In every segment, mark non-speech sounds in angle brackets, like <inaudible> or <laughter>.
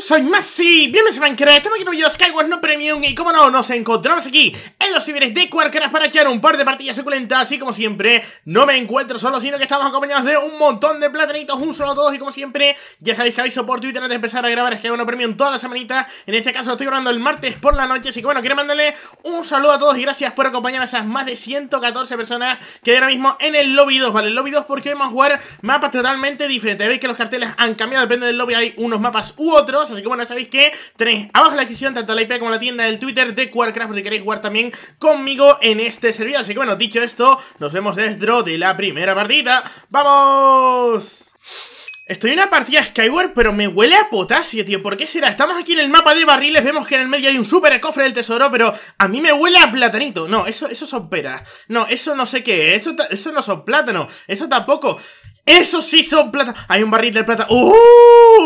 soy Masi, bienvenidos a Minecraft, estamos aquí en un video Skyward no Premium y como no, nos encontramos aquí en los ciberes de Quarkcraft para echar un par de partidas suculentas y como siempre, no me encuentro solo, sino que estamos acompañados de un montón de platanitos, un solo a todos y como siempre, ya sabéis que habéis por Twitter antes de empezar a grabar Skyward no Premium todas las semanitas, en este caso lo estoy grabando el martes por la noche, así que bueno, quiero mandarle un saludo a todos y gracias por acompañar a esas más de 114 personas que hay ahora mismo en el Lobby 2, ¿vale? El Lobby 2 porque hoy vamos a jugar mapas totalmente diferentes, veis que los carteles han cambiado, depende del lobby hay unos mapas u otros Así que bueno, sabéis que tenéis abajo la descripción tanto la IP como la tienda del Twitter de Warcraft si queréis jugar también conmigo en este servidor. Así que bueno, dicho esto, nos vemos dentro de la primera partida. ¡Vamos! Estoy en una partida Skyward, pero me huele a potasio, tío. ¿Por qué será? Estamos aquí en el mapa de barriles, vemos que en el medio hay un super cofre del tesoro, pero a mí me huele a platanito. No, eso, eso son peras. No, eso no sé qué. Eso, eso no son plátanos. Eso tampoco. Eso sí son plata. Hay un barril de plata. ¡Uh!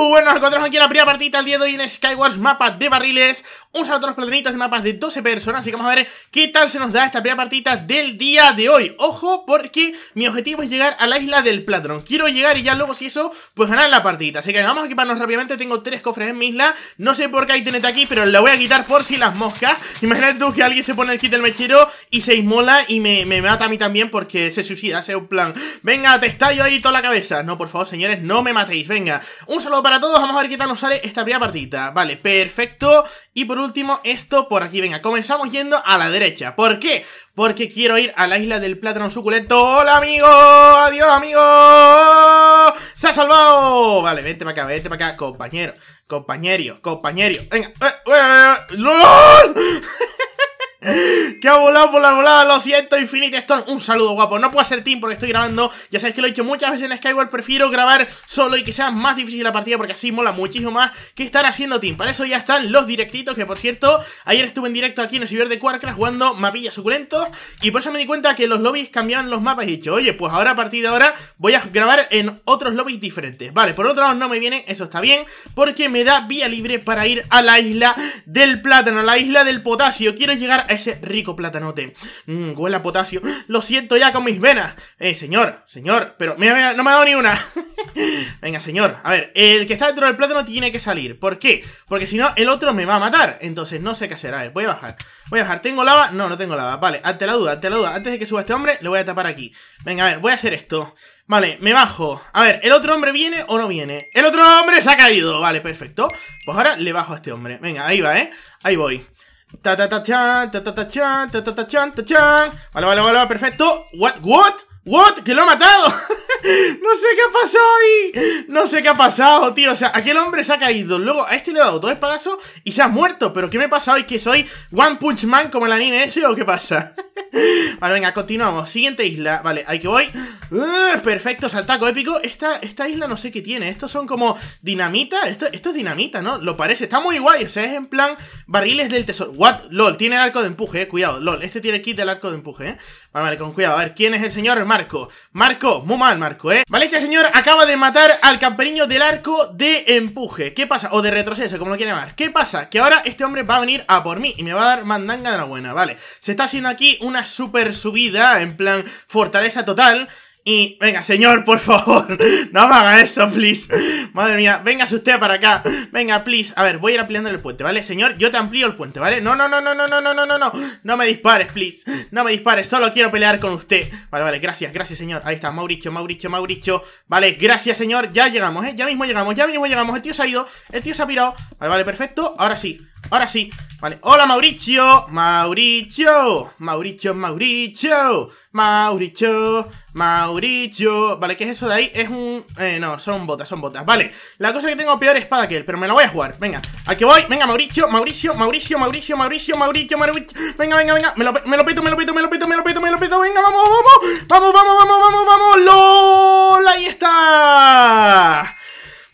Bueno, nos encontramos aquí en la primera partida el día de hoy en Skywars, mapas de barriles. Un saludo a los platanitos de mapas de 12 personas. Así que vamos a ver qué tal se nos da esta primera partida del día de hoy. Ojo, porque mi objetivo es llegar a la isla del platón. Quiero llegar y ya luego, si eso, pues ganar la partida. Así que vamos a equiparnos rápidamente. Tengo tres cofres en mi isla. No sé por qué hay tenete aquí, pero la voy a quitar por si las moscas. Imagínate tú que alguien se pone el kit del mechero y se inmola y me, me mata a mí también porque se suicida. Hace un plan. Venga, te estallo ahí todo la cabeza. No, por favor, señores, no me matéis. Venga, un saludo para todos. Vamos a ver qué tal nos sale esta primera partida. Vale, perfecto. Y por último, esto por aquí. Venga, comenzamos yendo a la derecha. ¿Por qué? Porque quiero ir a la isla del plátano suculento. ¡Hola, amigo! ¡Adiós, amigo! ¡Se ha salvado! Vale, vente para acá, vente para acá, compañero. Compañero, compañero. Venga. ¡Eh, eh, eh <laughs> ¡Que ha volado volado, la volada! Lo siento, Infinity Stone. Un saludo, guapo. No puedo hacer team porque estoy grabando. Ya sabéis que lo he dicho muchas veces en Skyward. Prefiero grabar solo y que sea más difícil la partida porque así mola muchísimo más que estar haciendo team. Para eso ya están los directitos, que por cierto, ayer estuve en directo aquí en el servidor de Quarkcraft jugando mapillas suculentos. Y por eso me di cuenta que los lobbies cambiaban los mapas y he dicho, oye, pues ahora a partir de ahora voy a grabar en otros lobbies diferentes. Vale, por otro lado no me viene, eso está bien, porque me da vía libre para ir a la isla del plátano, A la isla del potasio. Quiero llegar a ese rico platanote. Mmm, huele a potasio. Lo siento ya con mis venas. Eh, señor, señor, pero no me ha dado ni una. <laughs> Venga, señor. A ver, el que está dentro del plátano tiene que salir. ¿Por qué? Porque si no, el otro me va a matar. Entonces, no sé qué hacer. A ver, voy a bajar. Voy a bajar. ¿Tengo lava? No, no tengo lava. Vale, ante la duda, ante la duda. Antes de que suba este hombre, le voy a tapar aquí. Venga, a ver, voy a hacer esto. Vale, me bajo. A ver, ¿el otro hombre viene o no viene? El otro hombre se ha caído. Vale, perfecto. Pues ahora le bajo a este hombre. Venga, ahí va, ¿eh? Ahí voy. Ta ta ta chan, ta ta ta ta ta ta ta chan. Vale, vale, vale, perfecto. What, what, what, que lo ha matado. <laughs> No sé qué ha pasado ahí. No sé qué ha pasado, tío. O sea, aquel hombre se ha caído. Luego a este le he dado dos espadazos y se ha muerto. Pero ¿qué me pasado? hoy? ¿Que soy One Punch Man como el anime ese o qué pasa? <laughs> Vale, venga, continuamos. Siguiente isla. Vale, ahí que voy. perfecto, saltaco épico. Esta, esta isla no sé qué tiene. Estos son como dinamita. Esto, esto es dinamita, ¿no? Lo parece. Está muy guay. O sea, es en plan barriles del tesoro. What? LOL, tiene el arco de empuje, eh. Cuidado, LOL. Este tiene el kit del arco de empuje, eh. Vale, vale, con cuidado, a ver, ¿quién es el señor Marco? Marco, muy mal Marco, ¿eh? Vale, que este el señor acaba de matar al camperiño del arco de empuje ¿Qué pasa? O de retroceso, como lo quiere llamar ¿Qué pasa? Que ahora este hombre va a venir a por mí y me va a dar mandanga de la buena, vale Se está haciendo aquí una super subida, en plan fortaleza total y venga, señor, por favor, <laughs> no me haga eso, please. Madre mía, venga usted para acá. Venga, please. A ver, voy a ir ampliando el puente, ¿vale? Señor, yo te amplío el puente, ¿vale? No, no, no, no, no, no, no, no, no, no. No me dispares, please. No me dispares, solo quiero pelear con usted. Vale, vale, gracias, gracias, señor. Ahí está, Mauricio, Mauricio, Mauricio. Vale, gracias, señor. Ya llegamos, ¿eh? Ya mismo llegamos, ya mismo llegamos. El tío se ha ido, el tío se ha pirado. Vale, vale, perfecto. Ahora sí. Ahora sí, vale. Hola Mauricio, Mauricio, Mauricio, Mauricio, Mauricio, Mauricio. Vale, ¿qué es eso de ahí? Es un... Eh, no, son botas, son botas. Vale, la cosa que tengo peor espada que él, pero me la voy a jugar. Venga, aquí voy. Venga, Mauricio, Mauricio, Mauricio, Mauricio, Mauricio, Mauricio, Mauricio. Venga, venga, venga. Me lo, me peto, me lo peto, me lo peto, me lo peto, me lo peto. Venga, vamos, vamos. Vamos, vamos, vamos, vamos, vamos. ¡Lol! Ahí está.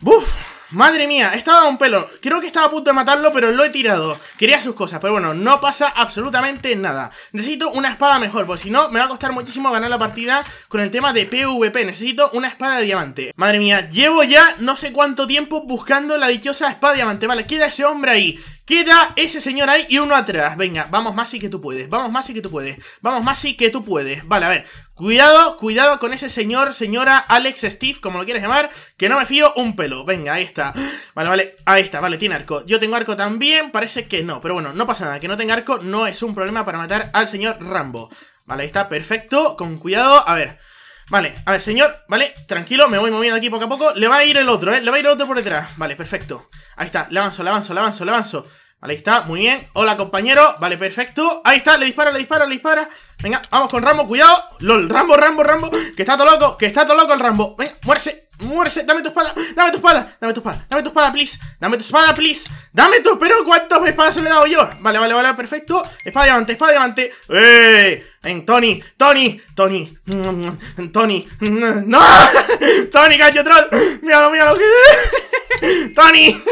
¡Buf! Madre mía, estaba a un pelo. Creo que estaba a punto de matarlo, pero lo he tirado. Quería sus cosas, pero bueno, no pasa absolutamente nada. Necesito una espada mejor, porque si no, me va a costar muchísimo ganar la partida con el tema de PvP. Necesito una espada de diamante. Madre mía, llevo ya no sé cuánto tiempo buscando la dichosa espada de diamante. Vale, queda ese hombre ahí. Queda ese señor ahí y uno atrás. Venga, vamos más y que tú puedes. Vamos más y que tú puedes. Vamos más y que tú puedes. Vale, a ver. Cuidado, cuidado con ese señor, señora Alex Steve, como lo quieres llamar, que no me fío un pelo. Venga, ahí está. Vale, vale, ahí está, vale, tiene arco. Yo tengo arco también, parece que no, pero bueno, no pasa nada. Que no tenga arco no es un problema para matar al señor Rambo. Vale, ahí está, perfecto, con cuidado. A ver, Vale, a ver, señor, vale, tranquilo, me voy moviendo aquí poco a poco Le va a ir el otro, eh, le va a ir el otro por detrás Vale, perfecto, ahí está, le avanzo, le avanzo, le avanzo, le avanzo Vale, ahí está, muy bien Hola, compañero, vale, perfecto Ahí está, le dispara, le dispara, le dispara Venga, vamos con Rambo, cuidado LOL, Rambo, Rambo, Rambo Que está todo loco, que está todo loco el Rambo Venga, muérese, muérese, dame tu espada, dame tu espada Dame tu espada, dame tu espada, please Dame tu espada, please Dame tu, pero ¿cuántas espadas le he dado yo? Vale, vale, vale, perfecto Espada diamante, espada diamante ¡Eh! En Tony, Tony, Tony, Tony, no, Tony troll! ¡Míralo, míralo, míralo, que... Tony.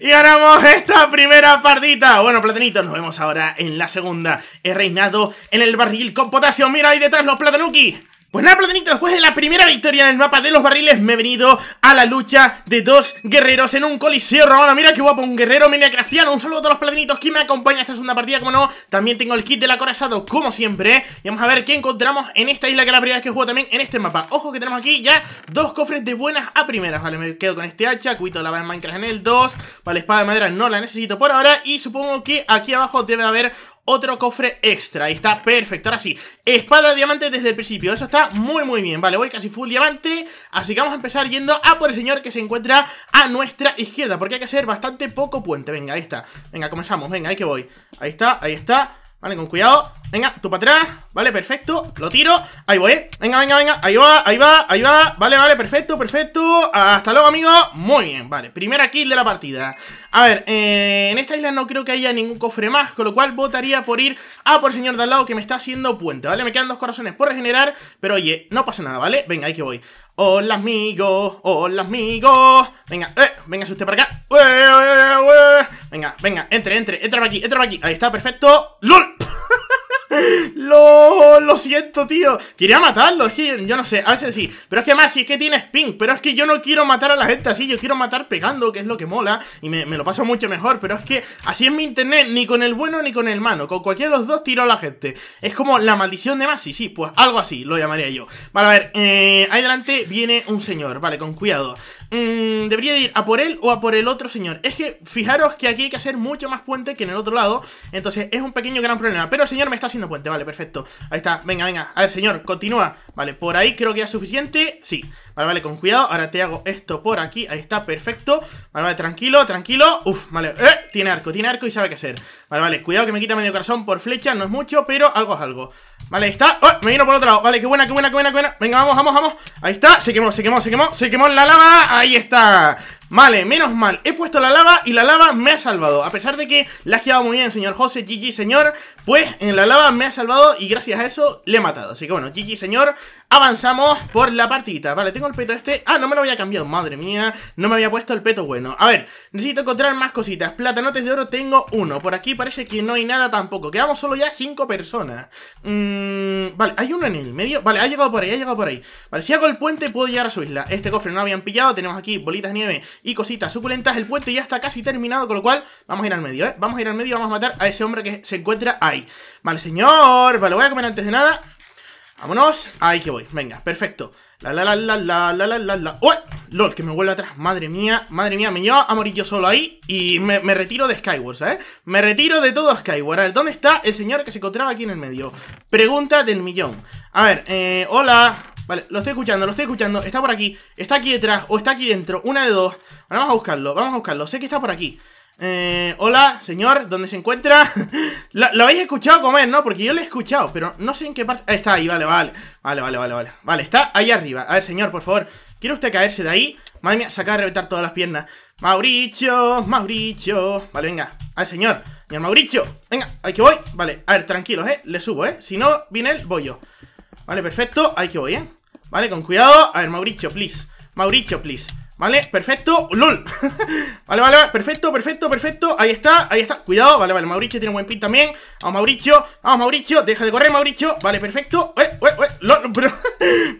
Y ganamos esta primera partita. Bueno, platanitos, nos vemos ahora en la segunda. He reinado en el barril con potasio. Mira ahí detrás los platanuki. Pues nada, platanito, después de la primera victoria en el mapa de los barriles me he venido a la lucha de dos guerreros en un coliseo romano. Mira qué guapo, un guerrero meliacraciano. Un saludo a todos los platinitos que me acompañan esta segunda partida, como no. También tengo el kit del acorazado, como siempre. Y vamos a ver qué encontramos en esta isla, que es la primera vez que juego también en este mapa. Ojo que tenemos aquí ya dos cofres de buenas a primeras. Vale, me quedo con este hacha, cuito la en Minecraft en el 2. Vale, espada de madera no la necesito por ahora. Y supongo que aquí abajo debe haber otro cofre extra Ahí está, perfecto, ahora sí Espada de diamante desde el principio, eso está muy muy bien Vale, voy casi full diamante Así que vamos a empezar yendo a por el señor que se encuentra a nuestra izquierda Porque hay que hacer bastante poco puente Venga, ahí está, venga, comenzamos, venga, ahí que voy Ahí está, ahí está Vale, con cuidado Venga, tú para atrás, vale, perfecto Lo tiro, ahí voy, ¿eh? venga, venga, venga Ahí va, ahí va, ahí va, vale, vale, perfecto, perfecto Hasta luego, amigos, muy bien Vale, primera kill de la partida A ver, eh, en esta isla no creo que haya ningún cofre más Con lo cual votaría por ir a por el señor de al lado Que me está haciendo puente, ¿vale? Me quedan dos corazones por regenerar Pero oye, no pasa nada, ¿vale? Venga, ahí que voy Hola, amigos, hola, amigos Venga, eh, venga usted para acá Venga, venga, entre, entre, entra para aquí, entra para aquí Ahí está, perfecto ¡Lol! <laughs> ¡Lo! Lo siento, tío. Quería matarlo, es que yo no sé, a veces sí. Pero es que más, si es que tiene spin pero es que yo no quiero matar a la gente así, yo quiero matar pegando, que es lo que mola, y me, lo paso mucho mejor. Pero es que así en mi internet, ni con el bueno ni con el malo, con cualquiera de los dos tiro a la gente. Es como la maldición de Masi, sí, pues algo así lo llamaría yo. Vale, a ver, eh, ahí delante viene un señor, vale, con cuidado. Mm, debería ir a por él o a por el otro señor. Es que fijaros que aquí hay que hacer mucho más puente que en el otro lado, entonces es un pequeño gran problema. Pero el señor me está haciendo vale, perfecto. Ahí está, venga, venga. A ver, señor, continúa. Vale, por ahí creo que ya es suficiente. Sí, vale, vale, con cuidado. Ahora te hago esto por aquí. Ahí está, perfecto. Vale, vale, tranquilo, tranquilo. Uf, vale, eh, tiene arco, tiene arco y sabe qué hacer. Vale, vale, cuidado que me quita medio corazón por flecha. No es mucho, pero algo es algo. Vale, ahí está oh, Me vino por otro lado Vale, qué buena, qué buena, qué buena, qué buena Venga, vamos, vamos, vamos Ahí está Se quemó, se quemó, se quemó Se quemó la lava Ahí está Vale, menos mal He puesto la lava y la lava me ha salvado A pesar de que la has quedado muy bien, señor José Gigi, señor Pues en la lava me ha salvado y gracias a eso le he matado Así que bueno, Gigi, señor Avanzamos por la partita. Vale, tengo el peto este. Ah, no me lo había cambiado, madre mía. No me había puesto el peto bueno. A ver, necesito encontrar más cositas. Platanotes de oro tengo uno. Por aquí parece que no hay nada tampoco. Quedamos solo ya cinco personas. Mm, vale, hay uno en el medio. Vale, ha llegado por ahí, ha llegado por ahí. Vale, si hago el puente puedo llegar a su isla. Este cofre no lo habían pillado. Tenemos aquí bolitas de nieve y cositas suculentas. El puente ya está casi terminado, con lo cual vamos a ir al medio, ¿eh? Vamos a ir al medio y vamos a matar a ese hombre que se encuentra ahí. Vale, señor. Vale, voy a comer antes de nada. Vámonos. Ahí que voy. Venga, perfecto. La la la la la la la la la. ¡Uy! LOL, que me vuelve atrás. Madre mía, madre mía. Me lleva a morir yo solo ahí. Y me, retiro de Skyward, ¿sabes? ¿eh? Me retiro de todo Skyward. A ver, ¿dónde está el señor que se encontraba aquí en el medio? Pregunta del millón. A ver, eh. Hola. Vale, lo estoy escuchando, lo estoy escuchando. Está por aquí. Está aquí detrás o está aquí dentro. Una de dos. vamos a buscarlo, vamos a buscarlo. Sé que está por aquí. Eh, hola, señor, ¿dónde se encuentra? <laughs> lo, habéis escuchado comer, ¿no? Porque yo lo he escuchado, pero no sé en qué parte. está ahí, vale, vale. Vale, vale, vale, vale. Vale, está ahí arriba. A ver, señor, por favor. ¿Quiere usted caerse de ahí? Madre mía, se acaba de reventar todas las piernas. Mauricio, Mauricio. Vale, venga. A ver, señor. Señor Mauricio. Venga, ahí que voy. Vale, a ver, tranquilos, ¿eh? Le subo, ¿eh? Si no viene él, voy yo. Vale, perfecto. Ahí que voy, ¿eh? Vale, con cuidado. A ver, Mauricio, please. Mauricio, please. Vale, perfecto, LOL <laughs> Vale, vale, perfecto, perfecto, perfecto Ahí está, ahí está, cuidado, vale, vale, Mauricio tiene un buen pit también Vamos Mauricio, vamos Mauricio Deja de correr Mauricio, vale, perfecto eh, eh, eh. <laughs> pero,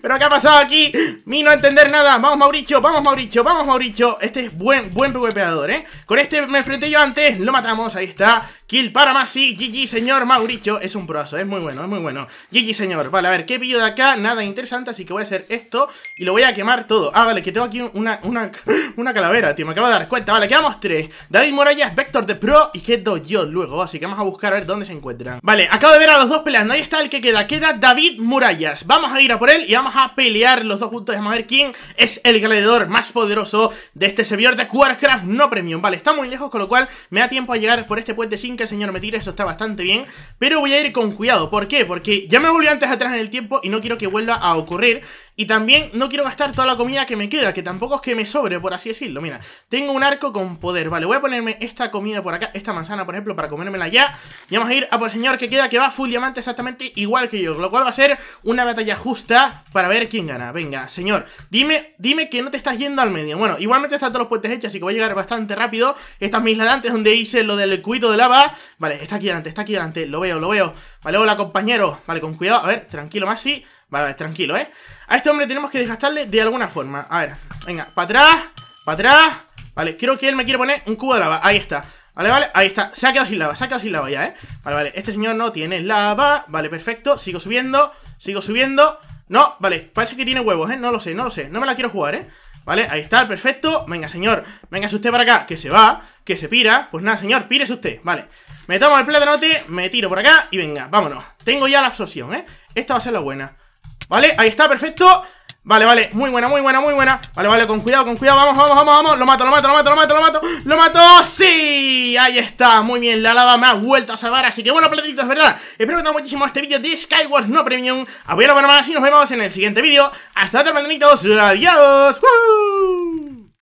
pero ¿qué ha pasado aquí? Mi no entender nada, vamos Mauricio Vamos Mauricio, vamos Mauricio Este es buen, buen PvPador, eh Con este me enfrenté yo antes, lo matamos, ahí está Kill para más, sí, GG señor Mauricio Es un proazo, es muy bueno, es muy bueno GG señor, vale, a ver, ¿qué pillo de acá? Nada interesante, así que voy a hacer esto Y lo voy a quemar todo, ah, vale, que tengo aquí una una, calavera, tío. Me acabo de dar cuenta. Vale, quedamos tres. David Murallas Vector de Pro y quedo yo luego. Así que vamos a buscar a ver dónde se encuentran. Vale, acabo de ver a los dos peleando. Ahí está el que queda. Queda David Murallas. Vamos a ir a por él y vamos a pelear los dos juntos. Vamos a ver quién es el gladiador más poderoso de este servidor de Warcraft no premium. Vale, está muy lejos, con lo cual me da tiempo a llegar por este puente sin que el señor me tire. Eso está bastante bien. Pero voy a ir con cuidado. ¿Por qué? Porque ya me volví antes atrás en el tiempo y no quiero que vuelva a ocurrir. Y también no quiero gastar toda la comida que me queda, que tampoco es que me sobre, por así decirlo. Mira, tengo un arco con poder. Vale, voy a ponerme esta comida por acá, esta manzana, por ejemplo, para comérmela ya. Y vamos a ir a por el señor que queda, que va full diamante exactamente igual que yo. Lo cual va a ser una batalla justa para ver quién gana. Venga, señor, dime, dime que no te estás yendo al medio. Bueno, igualmente están todos los puentes hechos, así que voy a llegar bastante rápido. estas es donde hice lo del cuito de lava. Vale, está aquí delante, está aquí delante. Lo veo, lo veo. Vale, hola compañero. Vale, con cuidado. A ver, tranquilo, Maxi. Vale, vale, tranquilo, ¿eh? A este hombre tenemos que desgastarle de alguna forma. A ver, venga, para atrás, para atrás. Vale, creo que él me quiere poner un cubo de lava. Ahí está. Vale, vale, ahí está. Se ha quedado sin lava, se ha quedado sin lava ya, ¿eh? Vale, vale, este señor no tiene lava. Vale, perfecto. Sigo subiendo, sigo subiendo. No, vale, parece que tiene huevos, ¿eh? No lo sé, no lo sé. No me la quiero jugar, ¿eh? ¿Vale? Ahí está, perfecto. Venga, señor. venga, usted para acá, que se va, que se pira. Pues nada, señor, pírese usted. Vale. Me tomo el plátanote, me tiro por acá y venga, vámonos. Tengo ya la absorción, ¿eh? Esta va a ser la buena. ¿Vale? Ahí está, perfecto. Vale, vale, muy buena, muy buena, muy buena Vale, vale, con cuidado, con cuidado, vamos, vamos, vamos, vamos Lo mato, lo mato, lo mato, lo mato, lo mato ¡Lo mato! ¡Sí! Ahí está, muy bien, la lava me ha vuelto a salvar Así que bueno, platitos, ¿verdad? Espero que te haya muchísimo este vídeo de Skyward No Premium Apoyalo para más y nos vemos en el siguiente vídeo Hasta otra, hermanitos, adiós